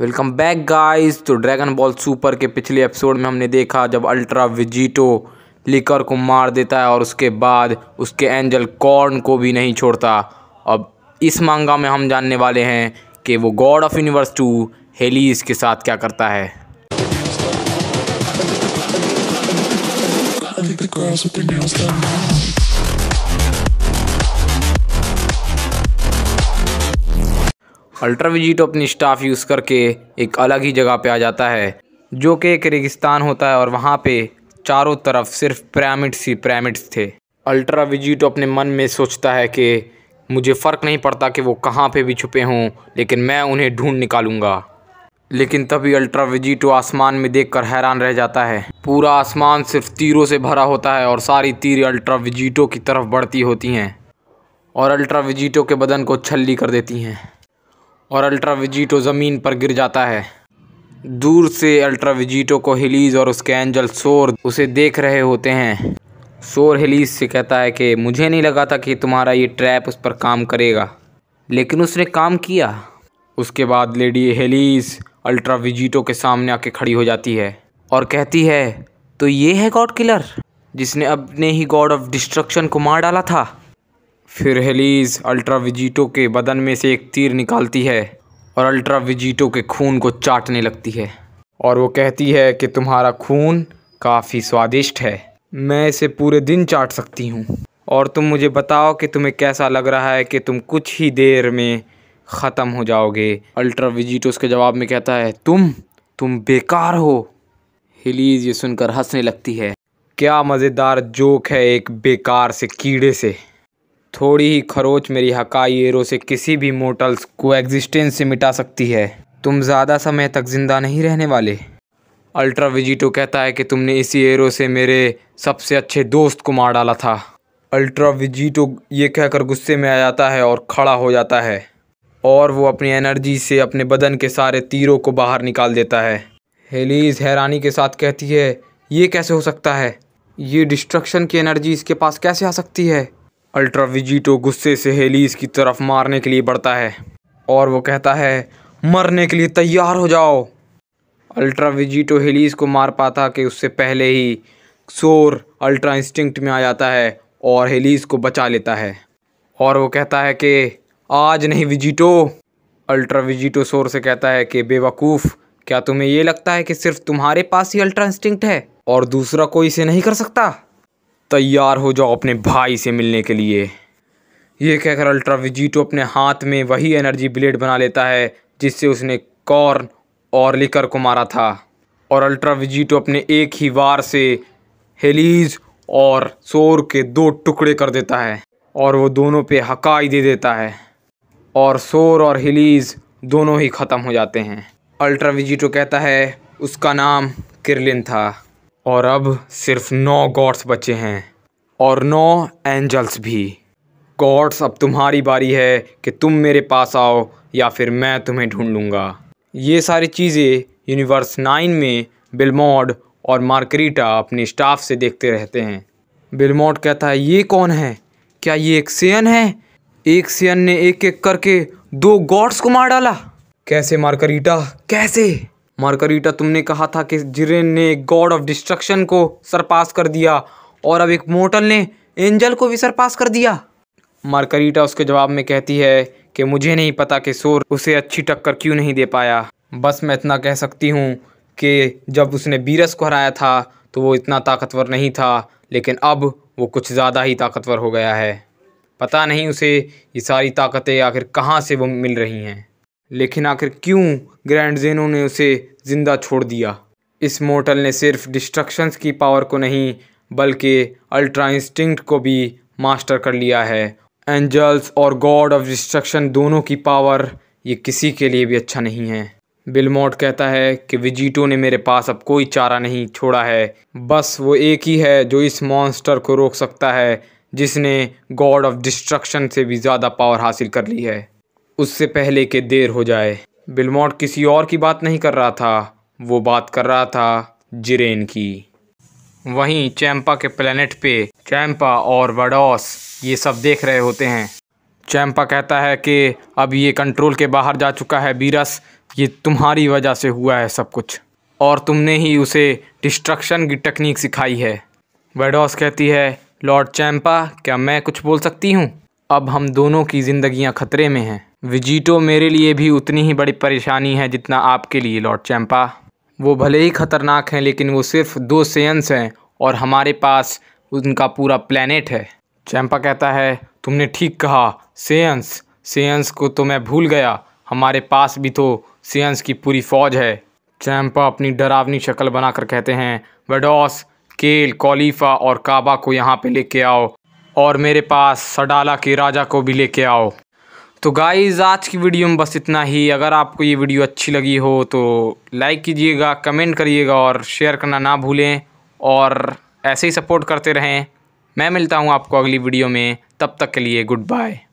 Welcome back guys तो Dragon Ball Super के पिछले एपिसोड में हमने देखा जब अल्ट्रा विजिटो लिकर को मार देता है और उसके बाद उसके एंजल कॉर्न को भी नहीं छोड़ता अब इस मांगा में हम जानने वाले हैं कि वो God of Universe two Heles के साथ क्या करता है I think the with their nails done. Ultra विजिटो अपनी स्टाफ यूज़ करके एक अलग ही जगह पे आ जाता है जो कि एक रेगिस्तान होता है और वहाँ पे चारों तरफ सिर्फ पैरामिड्स ही पैरामिड्स थे अल्ट्रा विजिटो अपने मन में सोचता है कि मुझे फ़र्क नहीं पड़ता कि वो कहाँ पे भी छुपे हों लेकिन मैं उन्हें ढूंढ निकालूंगा लेकिन तभी अल्ट्रा विजिटो आसमान में कर हैरान रह जाता है पूरा आसमान सिर्फ तीरों से भरा होता है और सारी तीर अल्ट्रा विजिटो की तरफ बढ़ती होती हैं और अल्ट्रा विजिटो के बदन को छल्ली कर देती हैं और अल्ट्राविजीटो ज़मीन पर गिर जाता है दूर से अल्ट्राविजीटो को हिलीज और उसके एंजल शोर उसे देख रहे होते हैं शोर हिलीज से कहता है कि मुझे नहीं लगा था कि तुम्हारा ये ट्रैप उस पर काम करेगा लेकिन उसने काम किया उसके बाद लेडी अल्ट्रा अल्ट्राविजीटो के सामने आके खड़ी हो जाती है और कहती है तो ये है गॉड किलर जिसने अपने ही गॉड ऑफ डिस्ट्रक्शन को मार डाला था फिर हेलीज अल्ट्राविजीटो के बदन में से एक तीर निकालती है और अल्ट्राविजीटो के खून को चाटने लगती है और वो कहती है कि तुम्हारा खून काफ़ी स्वादिष्ट है मैं इसे पूरे दिन चाट सकती हूँ और तुम मुझे बताओ कि तुम्हें कैसा लग रहा है कि तुम कुछ ही देर में ख़त्म हो जाओगे अल्ट्राविजीटो उसके जवाब में कहता है तुम तुम बेकार हो हिलीज ये सुनकर हंसने लगती है क्या मज़ेदार जोक है एक बेकार से कीड़े से थोड़ी ही खरोच मेरी हकाई एरो से किसी भी मोटल्स को एग्जिस्टेंस से मिटा सकती है तुम ज़्यादा समय तक ज़िंदा नहीं रहने वाले अल्ट्रा विजिटो कहता है कि तुमने इसी एरो से मेरे सबसे अच्छे दोस्त को मार डाला था अल्ट्रा विजिटो ये कहकर गुस्से में आ जाता है और खड़ा हो जाता है और वो अपनी एनर्जी से अपने बदन के सारे तीरों को बाहर निकाल देता है हेलीज हैरानी के साथ कहती है ये कैसे हो सकता है ये डिस्ट्रक्शन की एनर्जी इसके पास कैसे आ सकती है अल्ट्रा विजिटो गुस्से से हेलीस की तरफ मारने के लिए बढ़ता है और वो कहता है मरने के लिए तैयार हो जाओ अल्ट्रा विजिटो हेलीस को मार पाता कि उससे पहले ही शोर अल्ट्रा इंस्टिंक्ट में आ जाता है और हेलीस को बचा लेता है और वो कहता है कि आज नहीं विजिटो अल्ट्रा विजिटो शोर से कहता है कि बेवकूफ़ क्या तुम्हें यह लगता है कि सिर्फ तुम्हारे पास ही अल्ट्रा इंस्टिंक्ट है और दूसरा कोई इसे नहीं कर सकता तैयार हो जाओ अपने भाई से मिलने के लिए ये कहकर अल्ट्रा विजीटो अपने हाथ में वही एनर्जी ब्लेड बना लेता है जिससे उसने कॉर्न और लिकर को मारा था और अल्ट्रा विजीटो अपने एक ही वार से हेलीज और शोर के दो टुकड़े कर देता है और वो दोनों पे हकाई दे देता है और शोर और हिलीज दोनों ही ख़त्म हो जाते हैं अल्ट्रा विजीटो कहता है उसका नाम किरलिन था और अब सिर्फ नौ गॉड्स बचे हैं और नौ एंजल्स भी गॉड्स अब तुम्हारी बारी है कि तुम मेरे पास आओ या फिर मैं तुम्हें लूँगा ये सारी चीज़ें यूनिवर्स नाइन में बिलमोड और मार्करीटा अपने स्टाफ से देखते रहते हैं बिलमोड कहता है ये कौन है क्या ये एक सियन है एक सियन ने एक एक करके दो गॉड्स को मार डाला कैसे मार्करीटा कैसे मार्गरीटा तुमने कहा था कि जिरेन ने गॉड ऑफ डिस्ट्रक्शन को सरपास कर दिया और अब एक मोटल ने एंजल को भी सरपास कर दिया मार्गरीटा उसके जवाब में कहती है कि मुझे नहीं पता कि सोर उसे अच्छी टक्कर क्यों नहीं दे पाया बस मैं इतना कह सकती हूँ कि जब उसने बीरस को हराया था तो वो इतना ताकतवर नहीं था लेकिन अब वो कुछ ज़्यादा ही ताकतवर हो गया है पता नहीं उसे ये सारी ताकतें आखिर कहाँ से वो मिल रही हैं लेकिन आखिर क्यों ग्रैंड जेनो ने उसे ज़िंदा छोड़ दिया इस मोटल ने सिर्फ डिस्ट्रक्शंस की पावर को नहीं बल्कि अल्ट्रा इंस्टिंक्ट को भी मास्टर कर लिया है एंजल्स और गॉड ऑफ डिस्ट्रक्शन दोनों की पावर ये किसी के लिए भी अच्छा नहीं है बिलमोट कहता है कि विजिटो ने मेरे पास अब कोई चारा नहीं छोड़ा है बस वो एक ही है जो इस मॉन्स्टर को रोक सकता है जिसने गॉड ऑफ डिस्ट्रक्शन से भी ज़्यादा पावर हासिल कर ली है उससे पहले के देर हो जाए बिलमोट किसी और की बात नहीं कर रहा था वो बात कर रहा था जिरेन की वहीं चैम्पा के प्लेनेट पे चैम्पा और वडोस ये सब देख रहे होते हैं चैम्पा कहता है कि अब ये कंट्रोल के बाहर जा चुका है बीरस ये तुम्हारी वजह से हुआ है सब कुछ और तुमने ही उसे डिस्ट्रक्शन की टेक्निक सिखाई है वेडोस कहती है लॉर्ड चैम्पा क्या मैं कुछ बोल सकती हूँ अब हम दोनों की ज़िंदगियाँ खतरे में हैं विजीटो मेरे लिए भी उतनी ही बड़ी परेशानी है जितना आपके लिए लॉर्ड चैम्पा वो भले ही ख़तरनाक हैं लेकिन वो सिर्फ दो सेंस हैं और हमारे पास उनका पूरा प्लानट है चैम्पा कहता है तुमने ठीक कहा सेंस सेंस को तो मैं भूल गया हमारे पास भी तो सेंस की पूरी फौज है चैम्पा अपनी डरावनी शक्ल बनाकर कहते हैं वडोस केल कॉलीफा और काबा को यहाँ पे लेके आओ और मेरे पास सडाला के राजा को भी लेके आओ तो गाइज़ आज की वीडियो में बस इतना ही अगर आपको ये वीडियो अच्छी लगी हो तो लाइक कीजिएगा कमेंट करिएगा और शेयर करना ना भूलें और ऐसे ही सपोर्ट करते रहें मैं मिलता हूँ आपको अगली वीडियो में तब तक के लिए गुड बाय